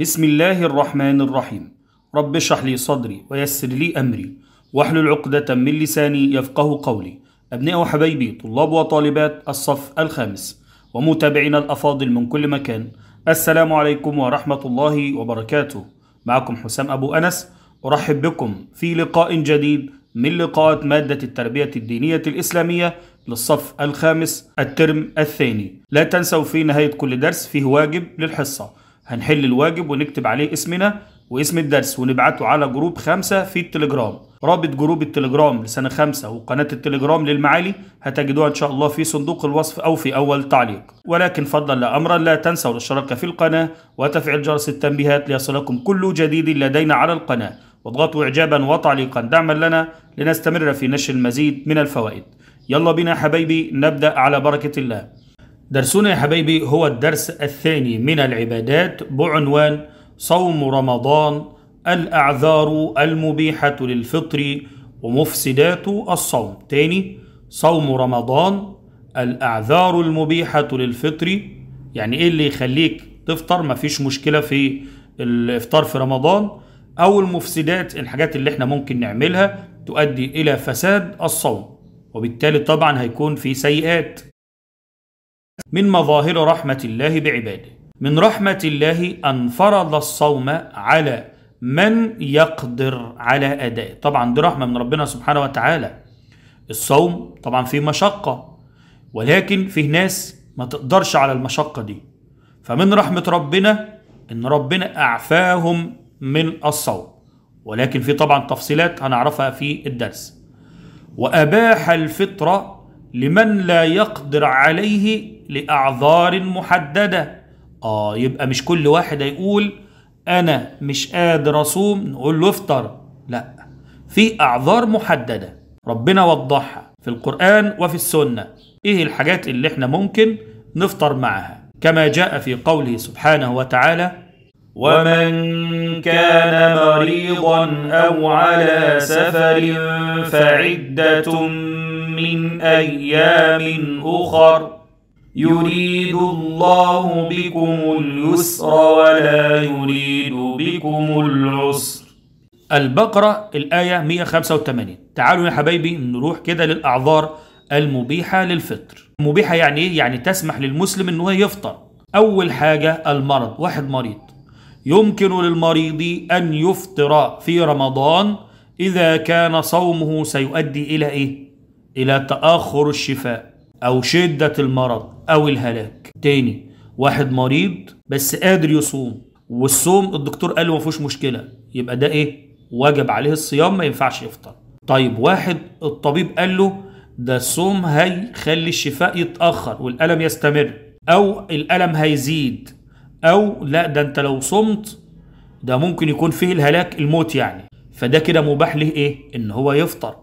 بسم الله الرحمن الرحيم رب اشرح لي صدري ويسر لي أمري واحلل عقدة من لساني يفقه قولي أبناء وحبايبي طلاب وطالبات الصف الخامس ومتابعينا الأفاضل من كل مكان السلام عليكم ورحمة الله وبركاته معكم حسام أبو أنس أرحب بكم في لقاء جديد من لقاءات مادة التربية الدينية الإسلامية للصف الخامس الترم الثاني لا تنسوا في نهاية كل درس فيه واجب للحصة هنحل الواجب ونكتب عليه اسمنا واسم الدرس ونبعته على جروب خمسة في التليجرام رابط جروب التليجرام لسنة خمسة وقناة التليجرام للمعالي هتجدوها إن شاء الله في صندوق الوصف أو في أول تعليق ولكن فضلا لا أمرا لا تنسوا الاشتراك في القناة وتفعيل جرس التنبيهات ليصلكم كل جديد لدينا على القناة واضغطوا إعجابا وتعليقا دعما لنا لنستمر في نشر المزيد من الفوائد يلا بنا حبايبي نبدأ على بركة الله درسنا يا حبايبي هو الدرس الثاني من العبادات بعنوان صوم رمضان الأعذار المبيحة للفطر ومفسدات الصوم تاني صوم رمضان الأعذار المبيحة للفطر يعني إيه اللي يخليك تفطر مفيش مشكلة في الإفطار في رمضان أو المفسدات الحاجات اللي احنا ممكن نعملها تؤدي إلى فساد الصوم وبالتالي طبعا هيكون في سيئات من مظاهر رحمة الله بعباده من رحمة الله أن فرض الصوم على من يقدر على أدائه طبعا دي رحمة من ربنا سبحانه وتعالى الصوم طبعا فيه مشقة ولكن فيه ناس ما تقدرش على المشقة دي فمن رحمة ربنا إن ربنا أعفاهم من الصوم ولكن في طبعا تفصيلات هنعرفها في الدرس وأباح الفطرة لمن لا يقدر عليه لأعذار محددة آه يبقى مش كل واحد هيقول أنا مش قادر أصوم نقول له افطر لا في أعذار محددة ربنا وضحها في القرآن وفي السنة إيه الحاجات اللي إحنا ممكن نفطر معها كما جاء في قوله سبحانه وتعالى ومن كان مريضا أو على سفر فعدة من ايام اخر يريد الله بكم اليسر ولا يريد بكم العسر البقرة الآية 185 تعالوا يا حبايبي نروح كده للأعذار المبيحة للفطر مبيحة يعني إيه؟ يعني تسمح للمسلم أنه هو يفطر أول حاجة المرض واحد مريض يمكن للمريض أن يفطر في رمضان إذا كان صومه سيؤدي إلى إيه؟ إلى تأخر الشفاء أو شدة المرض أو الهلاك تاني واحد مريض بس قادر يصوم والصوم الدكتور قال له ما فيهوش مشكلة يبقى ده إيه واجب عليه الصيام ما ينفعش يفطر طيب واحد الطبيب قال له ده الصوم هيخلي الشفاء يتأخر والألم يستمر أو الألم هيزيد أو لا ده أنت لو صمت ده ممكن يكون فيه الهلاك الموت يعني فده كده مباح ليه إيه إن هو يفطر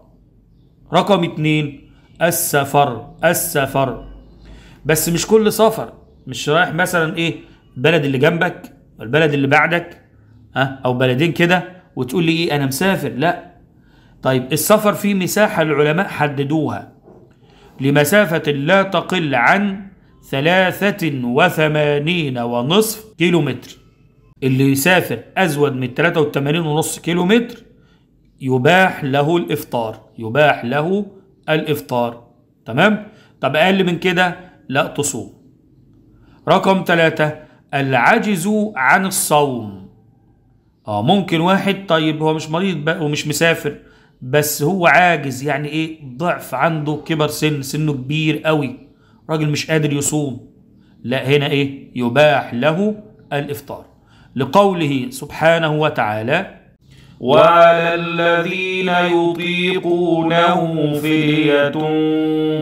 رقم اتنين السفر السفر بس مش كل سفر مش رايح مثلا ايه البلد اللي جنبك البلد اللي بعدك ها او بلدين كده وتقول لي ايه انا مسافر لا طيب السفر فيه مساحة العلماء حددوها لمسافة لا تقل عن ثلاثة وثمانين ونصف كيلومتر اللي يسافر أزود من ثلاثة وثمانين ونصف كيلومتر يباح له الافطار يباح له الافطار تمام طب اقل من كده لا تصوم رقم ثلاثة العجز عن الصوم اه ممكن واحد طيب هو مش مريض ومش مسافر بس هو عاجز يعني ايه ضعف عنده كبر سن سنه كبير قوي راجل مش قادر يصوم لا هنا ايه يباح له الافطار لقوله سبحانه وتعالى وعلى الذين يطيقونه فدية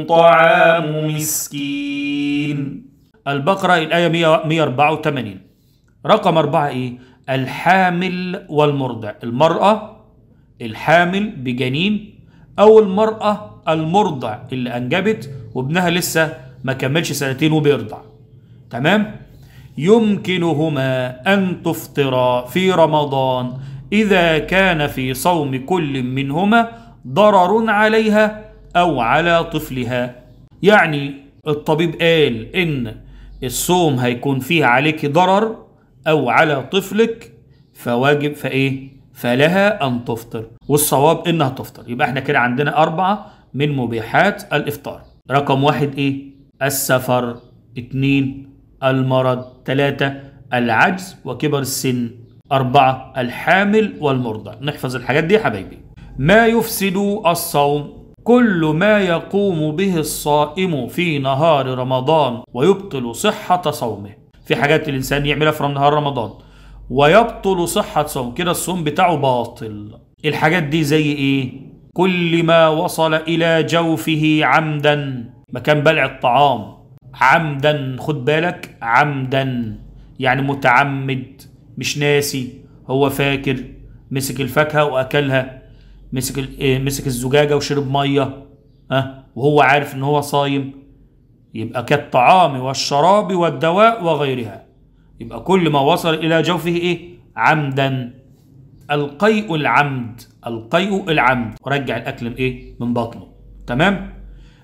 طعام مسكين البقرة الآية 184 رقم أربعة إيه؟ الحامل والمرضع المرأة الحامل بجنين أو المرأة المرضع اللي أنجبت وابنها لسه ما كملش سنتين وبيرضع تمام؟ يمكنهما أن تفطرا في رمضان إذا كان في صوم كل منهما ضرر عليها أو على طفلها يعني الطبيب قال إن الصوم هيكون فيه عليك ضرر أو على طفلك فواجب فإيه فلها أن تفطر والصواب إنها تفطر يبقى إحنا كده عندنا أربعة من مبيحات الإفطار رقم واحد إيه السفر اتنين المرض تلاتة العجز وكبر السن أربعة الحامل والمرضع نحفظ الحاجات دي يا حبايبي ما يفسد الصوم كل ما يقوم به الصائم في نهار رمضان ويبطل صحة صومه في حاجات الإنسان يعملها في نهار رمضان ويبطل صحة صوم كده الصوم بتاعه باطل الحاجات دي زي إيه؟ كل ما وصل إلى جوفه عمدا مكان بلع الطعام عمدا خد بالك عمدا يعني متعمد مش ناسي هو فاكر مسك الفاكهه واكلها مسك إيه، مسك الزجاجه وشرب ميه ها وهو عارف ان هو صايم يبقى كالطعام والشراب والدواء وغيرها يبقى كل ما وصل الى جوفه ايه عمدا القيء العمد القيء العمد ورجع الاكل ايه من بطنه تمام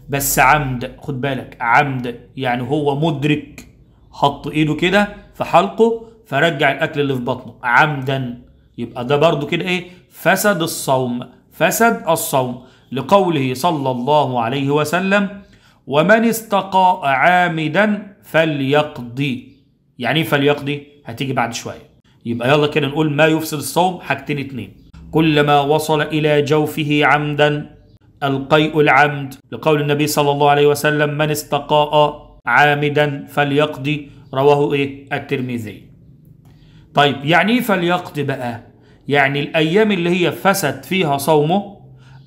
بس عمد خد بالك عمد يعني هو مدرك حط ايده كده في حلقه فرجع الاكل اللي في بطنه عمدا يبقى ده برضو كده ايه فسد الصوم فسد الصوم لقوله صلى الله عليه وسلم ومن استقاء عامدا فليقضي يعني ايه فليقضي هتيجي بعد شويه يبقى يلا كده نقول ما يفسد الصوم حاجتين اتنين كلما وصل الى جوفه عمدا القيء العمد لقول النبي صلى الله عليه وسلم من استقاء عامدا فليقضي رواه ايه الترمذي طيب يعني ايه فليقض بقى يعني الايام اللي هي فسد فيها صومه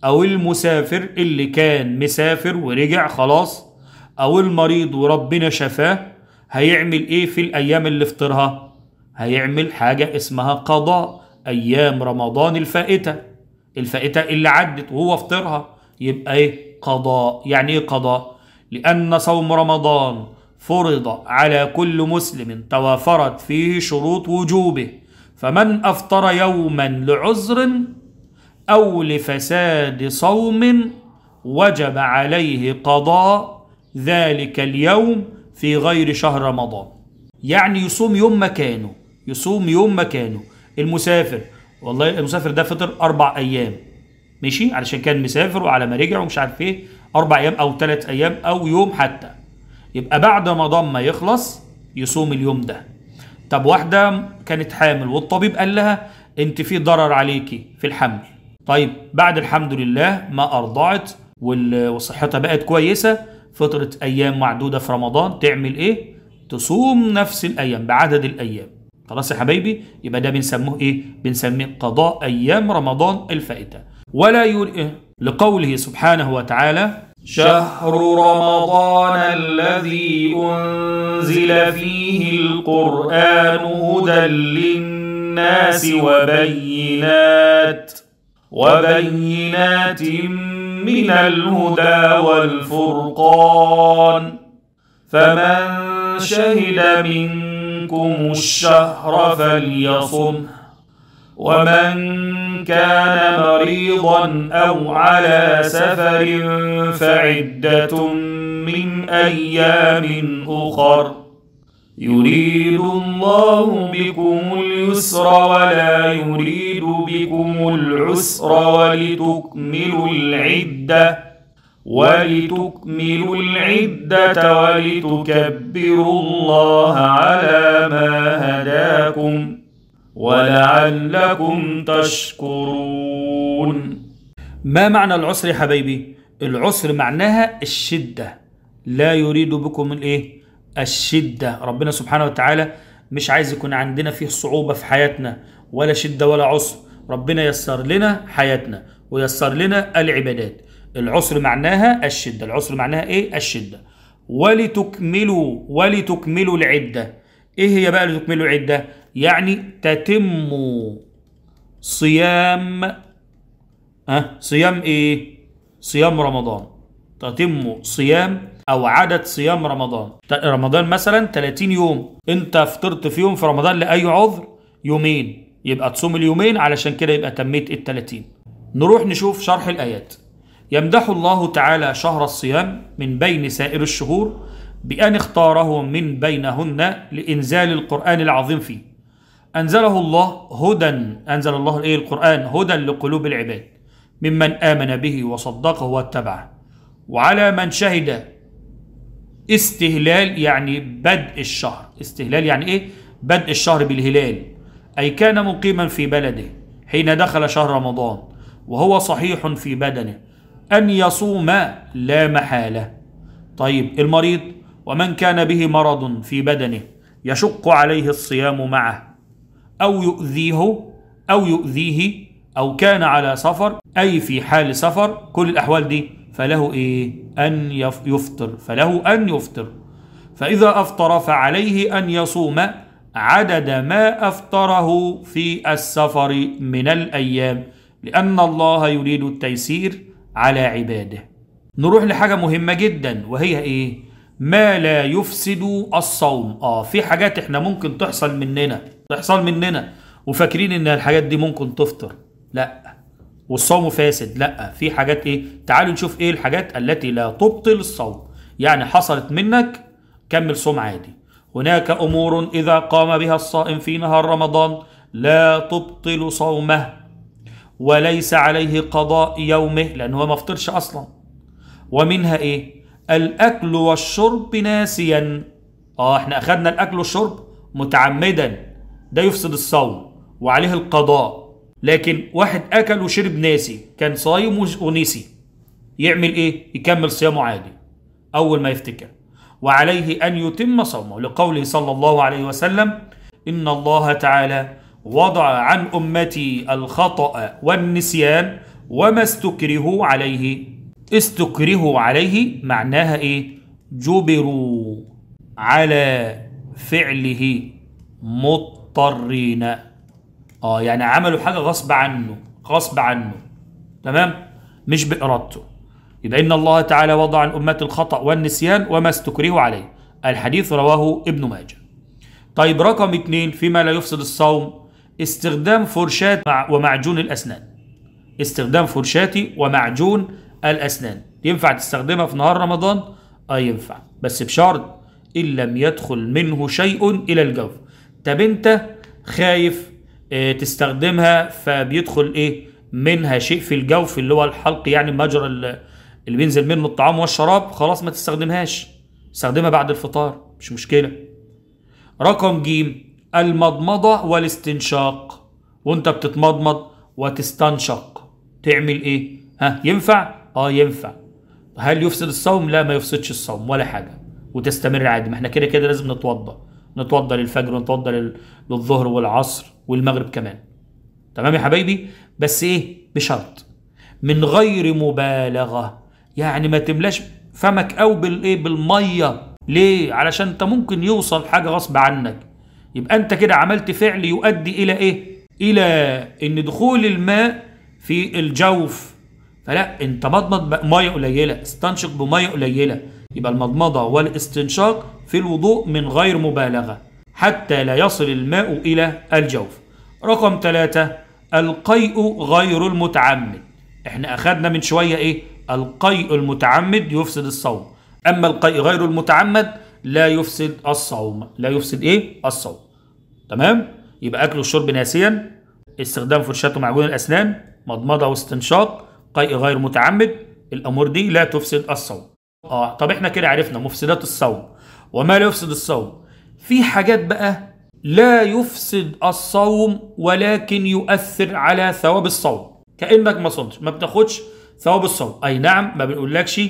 او المسافر اللي كان مسافر ورجع خلاص او المريض وربنا شفاه هيعمل ايه في الايام اللي فطرها هيعمل حاجة اسمها قضاء ايام رمضان الفائتة الفائتة اللي عدت وهو فطرها يبقى ايه قضاء يعني ايه قضاء لان صوم رمضان فرض على كل مسلم توافرت فيه شروط وجوبه فمن أفطر يوما لعذر أو لفساد صوم وجب عليه قضاء ذلك اليوم في غير شهر رمضان يعني يصوم يوم مكانه يصوم يوم مكانه المسافر والله المسافر ده فطر أربع أيام ماشي علشان كان مسافر وعلى ما رجع ومش عارف ايه أربع أيام أو ثلاث أيام أو يوم حتى يبقى بعد رمضان ما يخلص يصوم اليوم ده طب واحدة كانت حامل والطبيب قال لها انت في ضرر عليكي في الحمل طيب بعد الحمد لله ما ارضعت وصحتها بقت كويسة فطرت ايام معدودة في رمضان تعمل ايه تصوم نفس الايام بعدد الايام خلاص يا حبايبي يبقى ده بنسموه ايه بنسميه قضاء ايام رمضان الفائتة ولا يقول ايه لقوله سبحانه وتعالى شهر رمضان الذي أنزل فيه القرآن هدى للناس وبينات وبينات من الهدى والفرقان فمن شهد منكم الشهر فليصمه ومن كان مريضا او على سفر فعده من ايام اخر يريد الله بكم اليسر ولا يريد بكم العسر ولتكملوا العده ولتكملوا العده ولتكبروا الله على ما هداكم ولعلكم تشكرون ما معنى العسر يا حبايبي العسر معناها الشدة لا يريد بكم الايه الشدة ربنا سبحانه وتعالى مش عايز يكون عندنا فيه صعوبة في حياتنا ولا شدة ولا عسر ربنا يسر لنا حياتنا ويسر لنا العبادات العسر معناها الشدة العسر معناها ايه الشدة ولتكملوا ولتكملوا العدة ايه هي بقى لتكملوا العدة يعني تتم صيام أه صيام إيه؟ صيام رمضان تتم صيام أو عدد صيام رمضان رمضان مثلا 30 يوم أنت فطرت في يوم في رمضان لأي عذر يومين يبقى تصوم اليومين علشان كده يبقى تميت ال 30 نروح نشوف شرح الآيات يمدح الله تعالى شهر الصيام من بين سائر الشهور بأن اختاره من بينهن لإنزال القرآن العظيم فيه أنزله الله هدى أنزل الله إيه القرآن هدى لقلوب العباد ممن آمن به وصدقه واتبعه وعلى من شهد استهلال يعني بدء الشهر استهلال يعني إيه بدء الشهر بالهلال أي كان مقيما في بلده حين دخل شهر رمضان وهو صحيح في بدنه أن يصوم لا محالة طيب المريض ومن كان به مرض في بدنه يشق عليه الصيام معه أو يؤذيه أو يؤذيه أو كان على سفر أي في حال سفر كل الأحوال دي فله إيه أن يفطر فله أن يفطر فإذا أفطر فعليه أن يصوم عدد ما أفطره في السفر من الأيام لأن الله يريد التيسير على عباده نروح لحاجة مهمة جدا وهي إيه ما لا يفسد الصوم آه في حاجات إحنا ممكن تحصل مننا استحصال مننا وفاكرين ان الحاجات دي ممكن تفطر لا والصوم فاسد لا في حاجات ايه تعالوا نشوف ايه الحاجات التي لا تبطل الصوم يعني حصلت منك كمل صوم عادي هناك امور اذا قام بها الصائم في نهار رمضان لا تبطل صومه وليس عليه قضاء يومه لانه هو ما فطرش اصلا ومنها ايه الاكل والشرب ناسيا اه احنا اخذنا الاكل والشرب متعمدا ده يفسد الصوم وعليه القضاء لكن واحد اكل وشرب ناسي كان صايم ونسي يعمل ايه يكمل صيامه عادي اول ما يفتكر وعليه ان يتم صومه لقوله صلى الله عليه وسلم ان الله تعالى وضع عن امتي الخطا والنسيان وما استكرهوا عليه استكرهوا عليه معناها ايه جبروا على فعله مطلقا مضطرين اه يعني عملوا حاجه غصب عنه غصب عنه تمام مش بارادته يبقى ان الله تعالى وضع عن امه الخطا والنسيان وما استكرهوا عليه الحديث رواه ابن ماجه طيب رقم اثنين فيما لا يفسد الصوم استخدام فرشاة ومعجون الأسنان استخدام فرشاتي ومعجون الأسنان ينفع تستخدمها في نهار رمضان؟ اه ينفع بس بشرط إن لم يدخل منه شيء إلى الجوف طب انت خايف اه تستخدمها فبيدخل ايه منها شيء في الجوف اللي هو الحلق يعني مجرى اللي بينزل منه الطعام والشراب خلاص ما تستخدمهاش استخدمها بعد الفطار مش مشكله رقم جيم المضمضه والاستنشاق وانت بتتمضمض وتستنشق تعمل ايه ها ينفع اه ينفع هل يفسد الصوم لا ما يفسدش الصوم ولا حاجه وتستمر عادي ما احنا كده كده لازم نتوضا نتوضى للفجر ونتوضى للظهر والعصر والمغرب كمان تمام يا حبايبي بس ايه بشرط من غير مبالغه يعني ما تملاش فمك او بالايه بالميه ليه علشان انت ممكن يوصل حاجه غصب عنك يبقى انت كده عملت فعل يؤدي الى ايه الى ان دخول الماء في الجوف فلا انت مضمض ميه قليله استنشق بميه قليله يبقى المضمضة والاستنشاق في الوضوء من غير مبالغة حتى لا يصل الماء إلى الجوف رقم ثلاثة القيء غير المتعمد احنا أخذنا من شوية إيه القيء المتعمد يفسد الصوم أما القيء غير المتعمد لا يفسد الصوم لا يفسد إيه الصوم تمام يبقى أكل والشرب ناسيا استخدام فرشاة ومعجون الأسنان مضمضة واستنشاق قيء غير متعمد الأمور دي لا تفسد الصوم اه طب احنا كده عرفنا مفسدات الصوم وما لا يفسد الصوم في حاجات بقى لا يفسد الصوم ولكن يؤثر على ثواب الصوم كانك ما صمتش ما بتاخدش ثواب الصوم اي نعم ما بنقولكش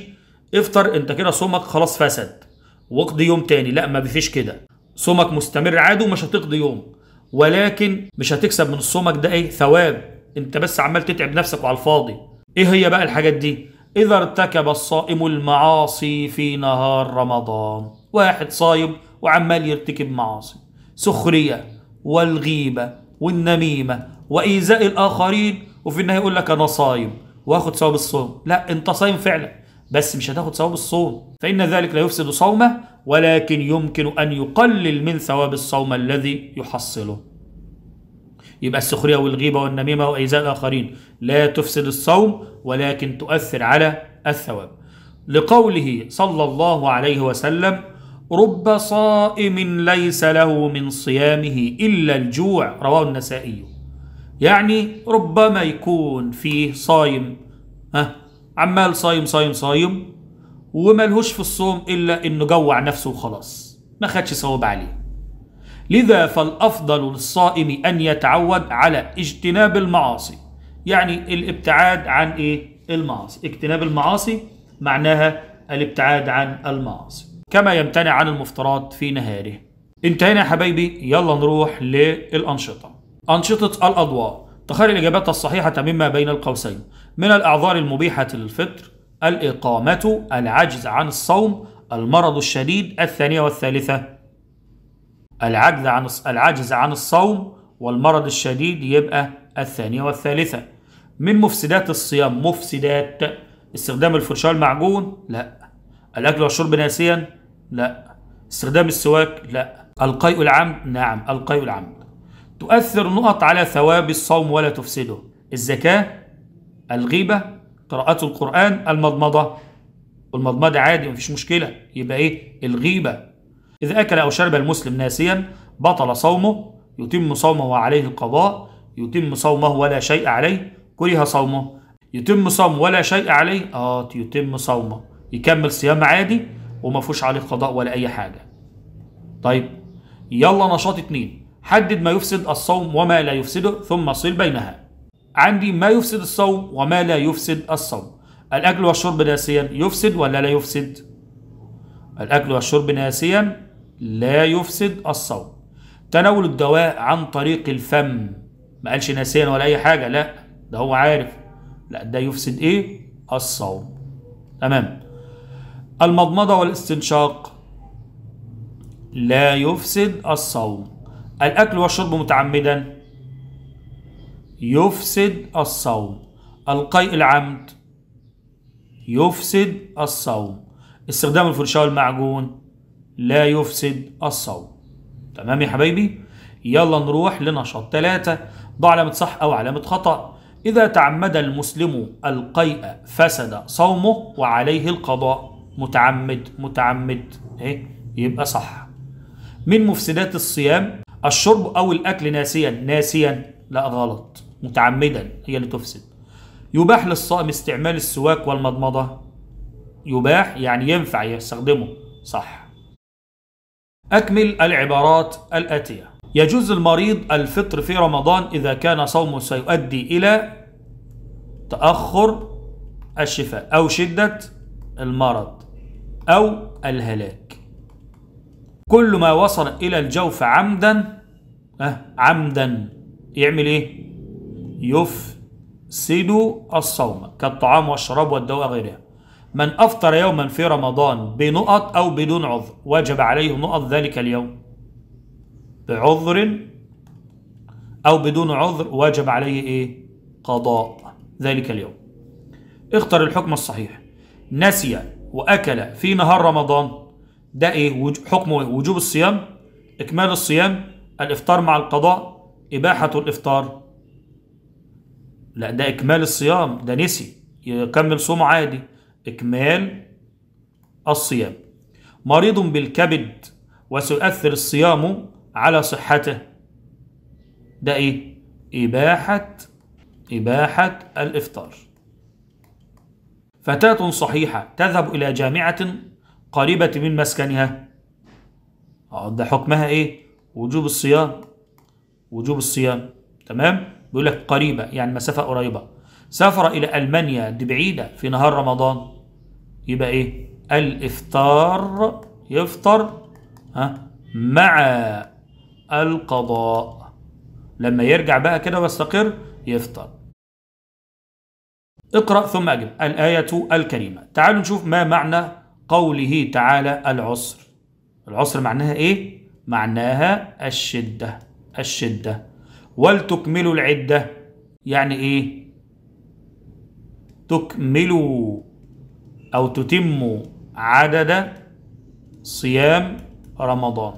افطر انت كده صومك خلاص فسد واقضي يوم تاني لا ما بفيش كده صومك مستمر عاد ومش هتقضي يوم ولكن مش هتكسب من صومك ده ايه ثواب انت بس عمال تتعب نفسك وعلى الفاضي ايه هي بقى الحاجات دي إذا ارتكب الصائم المعاصي في نهار رمضان واحد صايم وعمال يرتكب معاصي سخرية والغيبة والنميمة وإيذاء الآخرين وفي النهاية يقول لك أنا صايم واخد ثواب الصوم لا أنت صايم فعلا بس مش هتاخد ثواب الصوم فإن ذلك لا يفسد صومه ولكن يمكن أن يقلل من ثواب الصوم الذي يحصله يبقى السخرية والغيبة والنميمة وإيذاء الآخرين لا تفسد الصوم ولكن تؤثر على الثواب لقوله صلى الله عليه وسلم رب صائم ليس له من صيامه إلا الجوع رواه النسائي يعني ربما يكون فيه صايم ها عمال صايم صايم صايم وملهوش في الصوم إلا إنه جوع نفسه وخلاص ما خدش صواب عليه لذا فالافضل للصائم ان يتعود على اجتناب المعاصي يعني الابتعاد عن ايه المعاصي اجتناب المعاصي معناها الابتعاد عن المعاصي كما يمتنع عن المفترات في نهاره انتهينا يا حبايبي يلا نروح للانشطه انشطه الاضواء تخيل الاجابات الصحيحه مما بين القوسين من الاعذار المبيحه للفطر الاقامه العجز عن الصوم المرض الشديد الثانيه والثالثه العجز عن العجز عن الصوم والمرض الشديد يبقى الثانية والثالثة من مفسدات الصيام مفسدات استخدام الفرشاة المعجون لا الأكل والشرب ناسيا لا استخدام السواك لا القيء العمد نعم القيء العمد تؤثر نقط على ثواب الصوم ولا تفسده الزكاة الغيبة قراءة القرآن المضمضة المضمضة عادي مفيش مشكلة يبقى إيه الغيبة إذا أكل أو شرب المسلم ناسيا بطل صومه يتم صومه وعليه القضاء يتم صومه ولا شيء عليه كره صومه يتم صومه ولا شيء عليه آه يتم صومه يكمل صيام عادي وما فيهوش عليه قضاء ولا أي حاجة طيب يلا نشاط اتنين حدد ما يفسد الصوم وما لا يفسده ثم صل بينها عندي ما يفسد الصوم وما لا يفسد الصوم الأكل والشرب ناسيا يفسد ولا لا يفسد الأكل والشرب ناسيا لا يفسد الصوم تناول الدواء عن طريق الفم ما قالش ناسيا ولا اي حاجه لا ده هو عارف لا ده يفسد ايه الصوم تمام المضمضه والاستنشاق لا يفسد الصوم الاكل والشرب متعمدا يفسد الصوم القيء العمد يفسد الصوم استخدام الفرشاه والمعجون لا يفسد الصوم تمام يا حبايبي يلا نروح لنشاط ثلاثة ضع علامة صح أو علامة خطأ إذا تعمد المسلم القيء فسد صومه وعليه القضاء متعمد متعمد إيه؟ يبقى صح من مفسدات الصيام الشرب أو الأكل ناسيا ناسيا لا غلط متعمدا هي اللي تفسد يباح للصائم استعمال السواك والمضمضة يباح يعني ينفع يستخدمه صح أكمل العبارات الآتية يجوز المريض الفطر في رمضان إذا كان صومه سيؤدي إلى تأخر الشفاء أو شدة المرض أو الهلاك كل ما وصل إلى الجوف عمدا أه عمدا يعمل إيه؟ يفسد الصوم كالطعام والشراب والدواء غيرها من أفطر يوما في رمضان بنقط أو بدون عذر وجب عليه نقط ذلك اليوم بعذر أو بدون عذر وجب عليه إيه؟ قضاء ذلك اليوم اختر الحكم الصحيح نسي وأكل في نهار رمضان ده إيه حكمه إيه؟ وجوب الصيام إكمال الصيام الإفطار مع القضاء إباحة الإفطار لا ده إكمال الصيام ده نسي يكمل صومه عادي إكمال الصيام مريض بالكبد وسيؤثر الصيام على صحته ده إيه؟ إباحة إباحة الإفطار فتاة صحيحة تذهب إلى جامعة قريبة من مسكنها آه، ده حكمها إيه؟ وجوب الصيام وجوب الصيام تمام؟ بيقول لك قريبة يعني مسافة قريبة سافر إلى ألمانيا دي بعيدة في نهار رمضان يبقى ايه الافطار يفطر ها مع القضاء لما يرجع بقى كده ويستقر يفطر اقرأ ثم أجب الآية الكريمة تعالوا نشوف ما معنى قوله تعالى العسر العسر معناها إيه؟ معناها الشدة الشدة ولتكملوا العدة يعني إيه؟ تكملوا أو تتم عدد صيام رمضان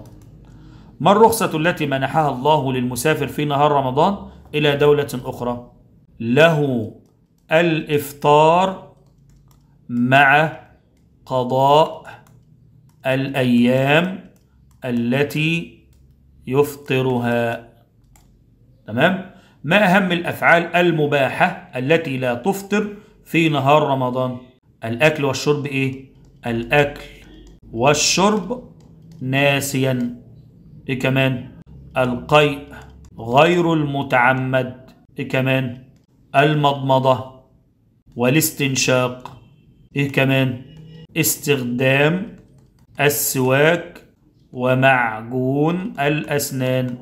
ما الرخصة التي منحها الله للمسافر في نهار رمضان إلى دولة أخرى له الإفطار مع قضاء الأيام التي يفطرها تمام ما أهم الأفعال المباحة التي لا تفطر في نهار رمضان الأكل والشرب إيه؟ الأكل والشرب ناسيا إيه كمان؟ القيء غير المتعمد إيه كمان؟ المضمضة والاستنشاق إيه كمان؟ استخدام السواك ومعجون الأسنان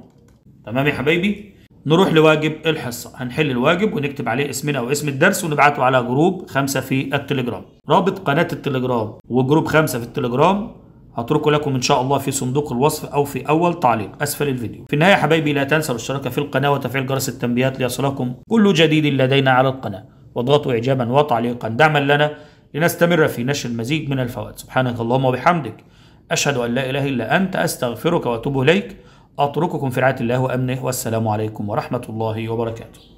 تمام يا حبايبي؟ نروح لواجب الحصة هنحل الواجب ونكتب عليه اسمنا أو اسم الدرس ونبعته على جروب خمسة في التليجرام رابط قناة التليجرام وجروب خمسة في التليجرام هتركه لكم ان شاء الله في صندوق الوصف او في اول تعليق اسفل الفيديو في النهايه يا حبايبي لا تنسوا الاشتراك في القناه وتفعيل جرس التنبيهات ليصلكم كل جديد لدينا على القناه واضغطوا اعجابا وتعليقا دعما لنا لنستمر في نشر المزيد من الفوائد سبحانك اللهم وبحمدك اشهد ان لا اله الا انت استغفرك واتوب اليك أترككم في رعاية الله وأمنه والسلام عليكم ورحمة الله وبركاته